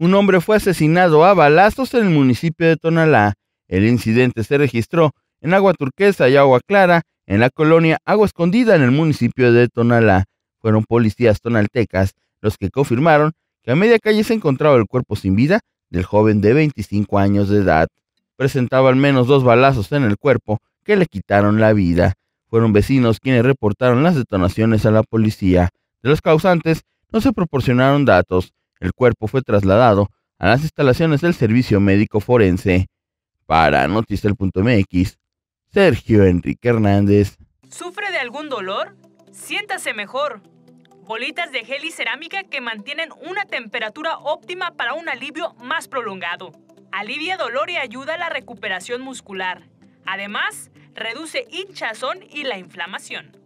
Un hombre fue asesinado a balazos en el municipio de Tonalá. El incidente se registró en agua turquesa y agua clara, en la colonia Agua Escondida en el municipio de Tonalá. Fueron policías tonaltecas los que confirmaron que a media calle se encontraba el cuerpo sin vida del joven de 25 años de edad. Presentaba al menos dos balazos en el cuerpo que le quitaron la vida. Fueron vecinos quienes reportaron las detonaciones a la policía. De los causantes no se proporcionaron datos. El cuerpo fue trasladado a las instalaciones del Servicio Médico Forense. Para Noticel.mx, Sergio Enrique Hernández. ¿Sufre de algún dolor? Siéntase mejor. Bolitas de gel y cerámica que mantienen una temperatura óptima para un alivio más prolongado. Alivia dolor y ayuda a la recuperación muscular. Además, reduce hinchazón y la inflamación.